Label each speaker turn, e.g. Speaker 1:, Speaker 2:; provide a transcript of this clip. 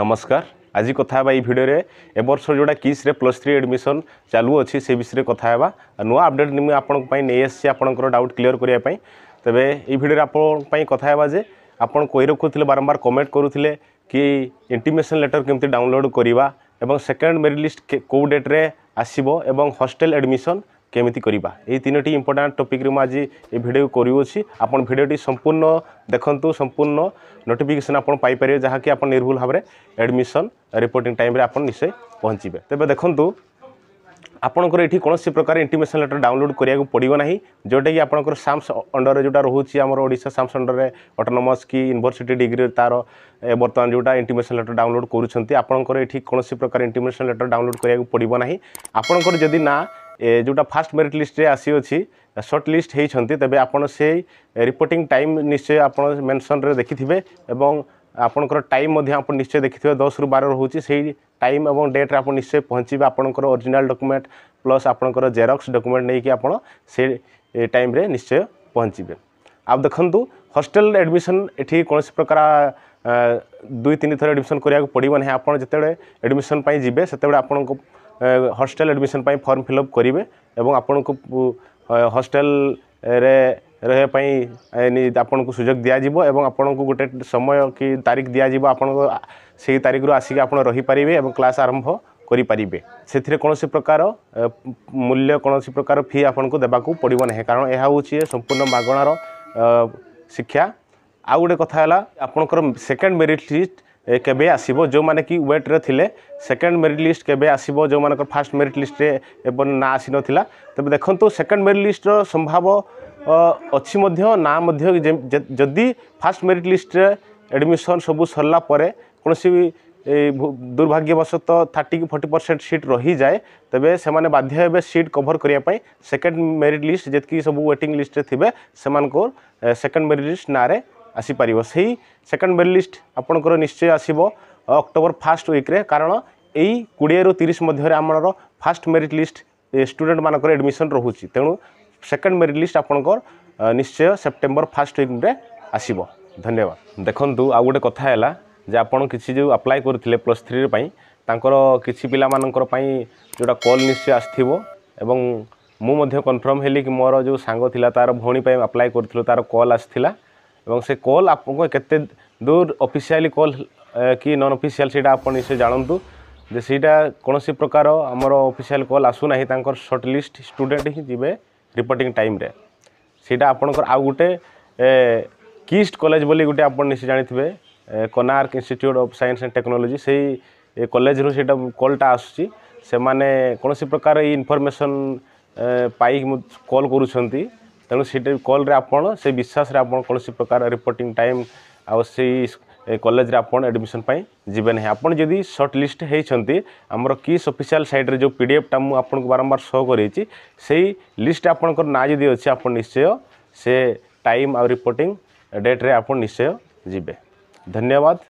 Speaker 1: নমস্কার আজি কথা হবা এই ভিডিওরে এবর্ষ যেটা কিস্রে প্লস থ্রি এডমিশন চালু অছি সে বিষয়ে কথা হবা নূয়া আপডেট মু আপনার নিয়ে আসছি আপনার ডাউট ক্লিয়ার করা তবে এই ভিডিওরে আপনার কথা হবা যে আপনার কই রাখুলে বারম্বার কমেন্ট করুলে কি ইন্টিমেসন লেটর কেমতি ডাউনলোড করা এবং সেকেন্ড মেরিট লিস্ট কেউ ডেট্রে আসব এবং হস্টেল এডমিশন কেমিতি করা এই তিনোটি ইম্পর্টাট টপিক্রে মু আজ এই ভিডিও করুছি আপনার ভিডিওটি সম্পূর্ণ দেখন্তু সম্পূর্ণ নোটিফিকেসন আপনার পাইপারে যা কি আপনার নির্ভুল ভাবে এডমিশন রিপোর্টিং টাইমে আপনার নিশ্চয় পৌঁছবে তবে দেখন্তু ଆପଣଙ୍କର ଏଠି କୌଣସି ପ୍ରକାର ଇଣ୍ଟିମେସନ୍ ଲେଟର୍ ଡାଉନଲୋଡ଼୍ କରିବାକୁ ପଡ଼ିବ ନାହିଁ ଯେଉଁଟାକି ଆପଣଙ୍କର ସାମ୍ସ ଅଣ୍ଡରରେ ଯେଉଁଟା ରହୁଛି ଆମର ଓଡ଼ିଶା ସାମ୍ସ ଅଣ୍ଡରରେ ଅଟୋନମସ୍ କି ୟୁନିଭର୍ସିଟି ଡିଗ୍ରୀ ତା'ର ବର୍ତ୍ତମାନ ଯେଉଁଟା ଇଣ୍ଟିମେସନ୍ ଲେଟର୍ ଡାଉନଲୋଡ଼୍ କରୁଛନ୍ତି ଆପଣଙ୍କର ଏଠି କୌଣସି ପ୍ରକାର ଇଣ୍ଟିମେସନ୍ ଲେଟର୍ ଡାଉନଲୋଡ଼୍ କରିବାକୁ ପଡ଼ିବ ନାହିଁ ଆପଣଙ୍କର ଯଦି ନା ଯେଉଁଟା ଫାଷ୍ଟ ମେରିଟ୍ ଲିଷ୍ଟରେ ଆସିଅଛି ସର୍ଟ ଲିଷ୍ଟ ହୋଇଛନ୍ତି ତେବେ ଆପଣ ସେଇ ରିପୋର୍ଟିଂ ଟାଇମ୍ ନିଶ୍ଚୟ ଆପଣ ମେନ୍ସନ୍ରେ ଦେଖିଥିବେ ଏବଂ ଆପଣଙ୍କର ଟାଇମ୍ ମଧ୍ୟ ଆପଣ ନିଶ୍ଚୟ ଦେଖିଥିବେ ଦଶରୁ ବାର ରହୁଛି ସେଇ ଟାଇମ୍ ଏବଂ ଡେଟ୍ରେ ଆପଣ ନିଶ୍ଚୟ ପହଞ୍ଚିବେ ଆପଣଙ୍କର ଅରିଜିନାଲ୍ ଡକୁମେଣ୍ଟ ପ୍ଲସ୍ ଆପଣଙ୍କର ଜେରକ୍ସ ଡକୁମେଣ୍ଟ ନେଇକି ଆପଣ ସେ ଟାଇମ୍ରେ ନିଶ୍ଚୟ ପହଞ୍ଚିବେ ଆଉ ଦେଖନ୍ତୁ ହଷ୍ଟେଲ ଆଡ଼ମିସନ୍ ଏଠି କୌଣସି ପ୍ରକାର ଦୁଇ ତିନି ଥର ଆଡ଼ମିସନ୍ କରିବାକୁ ପଡ଼ିବ ନାହିଁ ଆପଣ ଯେତେବେଳେ ଆଡ଼ମିସନ୍ ପାଇଁ ଯିବେ ସେତେବେଳେ ଆପଣଙ୍କ ହଷ୍ଟେଲ ଆଡ଼ମିସନ୍ ପାଇଁ ଫର୍ମ ଫିଲ୍ଅପ୍ କରିବେ ଏବଂ ଆପଣଙ୍କୁ ହଷ୍ଟେଲରେ ରହିବା ପାଇଁ ଆପଣଙ୍କୁ ସୁଯୋଗ ଦିଆଯିବ ଏବଂ ଆପଣଙ୍କୁ ଗୋଟେ ସମୟ କି ତାରିଖ ଦିଆଯିବ ଆପଣଙ୍କ ସେଇ ତାରିଖରୁ ଆସିକି ଆପଣ ରହିପାରିବେ ଏବଂ କ୍ଲାସ୍ ଆରମ୍ଭ କରିପାରିବେ ସେଥିରେ କୌଣସି ପ୍ରକାର ମୂଲ୍ୟ କୌଣସି ପ୍ରକାର ଫି ଆପଣଙ୍କୁ ଦେବାକୁ ପଡ଼ିବ ନାହିଁ କାରଣ ଏହା ହେଉଛି ସମ୍ପୂର୍ଣ୍ଣ ମାଗଣାର ଶିକ୍ଷା ଆଉ ଗୋଟେ କଥା ହେଲା ଆପଣଙ୍କର ସେକେଣ୍ଡ ମେରିଟ୍ ଲିଷ୍ଟ কেবে আসব যে কি ওয়েট্রে লে সেকেন্ড মেরিট লিষ্ট কেবে আসব যে ফার্স্ট মেরিট লিষ্টে এবার না আসি নথিলা তবে দেখুন সেকেন্ড মেরিট লিষ্টর সম্ভাব অধ্য না যদি ফার্স্ট মেরিট লিষ্টে এডমিশন সবু সরলা পরে কোণী দুর্ভাগ্যবশত থার্টি কি ফর্টি পরসেন্ট সিট রহি যায় তবে সে বাধ্য হবে সিট কভর করা সেকেন্ড মেরিট লিষ্ট যেত সব ওয়েটিং লিষ্টে থাকবে সে সেকেন্ড মেরিট লিষ্ট না ଆସିପାରିବ ସେଇ ସେକେଣ୍ଡ ମେରିଟ୍ ଲିଷ୍ଟ ଆପଣଙ୍କର ନିଶ୍ଚୟ ଆସିବ ଅକ୍ଟୋବର ଫାର୍ଷ୍ଟ ୱିକ୍ରେ କାରଣ ଏଇ କୋଡ଼ିଏରୁ ତିରିଶ ମଧ୍ୟରେ ଆମର ଫାର୍ଷ୍ଟ ମେରିଟ୍ ଲିଷ୍ଟ ଷ୍ଟୁଡେଣ୍ଟମାନଙ୍କର ଆଡ଼ମିସନ୍ ରହୁଛି ତେଣୁ ସେକେଣ୍ଡ ମେରିଟ୍ ଲିଷ୍ଟ ଆପଣଙ୍କର ନିଶ୍ଚୟ ସେପ୍ଟେମ୍ବର ଫାର୍ଷ୍ଟ ୱିକ୍ରେ ଆସିବ ଧନ୍ୟବାଦ ଦେଖନ୍ତୁ ଆଉ ଗୋଟେ କଥା ହେଲା ଯେ ଆପଣ କିଛି ଯେଉଁ ଆପ୍ଲାଏ କରିଥିଲେ ପ୍ଲସ୍ ଥ୍ରୀ ପାଇଁ ତାଙ୍କର କିଛି ପିଲାମାନଙ୍କର ପାଇଁ ଯେଉଁଟା କଲ୍ ନିଶ୍ଚୟ ଆସିଥିବ ଏବଂ ମୁଁ ମଧ୍ୟ କନଫର୍ମ ହେଲି କି ମୋର ଯେଉଁ ସାଙ୍ଗ ଥିଲା ତା'ର ଭଉଣୀ ପାଇଁ ଆପ୍ଲାଏ କରିଥିଲୁ ତା'ର କଲ୍ ଆସିଥିଲା এবং সে কল আপনার কেতে দূর অফিসিয়ালি কল কি নন অফিসিয়াল সেটা আপনার নিশ্চয় জাঁতু যে সেইটা কোণী প্রকার আমার অফিসিয়াল কল আসুনা তাঁর সর্ট লিষ্ট স্টুডেন্ট হি যাবে রিপোর্টিং টাইম্রে সেইটা আপনার আউ গোটে কিস্ট কলেজ বলে গোটে আপনার নিশ্চয় জাঁথিবে Konark institute of science and technology ସେଇ କଲେଜରୁ ସେଇଟା କଲ୍ଟା ଆସୁଛି ସେମାନେ କୌଣସି ପ୍ରକାର ଏଇ ଇନଫର୍ମେସନ୍ ପାଇ କଲ୍ କରୁଛନ୍ତି ତେଣୁ ସେଠି କଲ୍ରେ ଆପଣ ସେଇ ବିଶ୍ୱାସରେ ଆପଣ କୌଣସି ପ୍ରକାର ରିପୋର୍ଟିଂ ଟାଇମ୍ ଆଉ ସେଇ କଲେଜରେ ଆପଣ ଆଡ଼ମିସନ୍ ପାଇଁ ଯିବେ ନାହିଁ ଆପଣ ଯଦି ସର୍ଟ ଲିଷ୍ଟ ହେଇଛନ୍ତି ଆମର କିସ୍ ଅଫିସିଆଲ୍ ସାଇଟ୍ରେ ଯେଉଁ ପି ଡି ଏଫ୍ଟା ମୁଁ ଆପଣଙ୍କୁ ବାରମ୍ବାର ଶୋ କରେଇଛି ସେଇ ଲିଷ୍ଟ ଆପଣଙ୍କର ନାଁ ଯଦି ଅଛି ଆପଣ ନିଶ୍ଚୟ ସେ ଟାଇମ୍ ଆଉ ରିପୋର୍ଟିଂ ଡେଟ୍ରେ ଆପଣ ନିଶ୍ଚୟ ଯିବେ ଧନ୍ୟବାଦ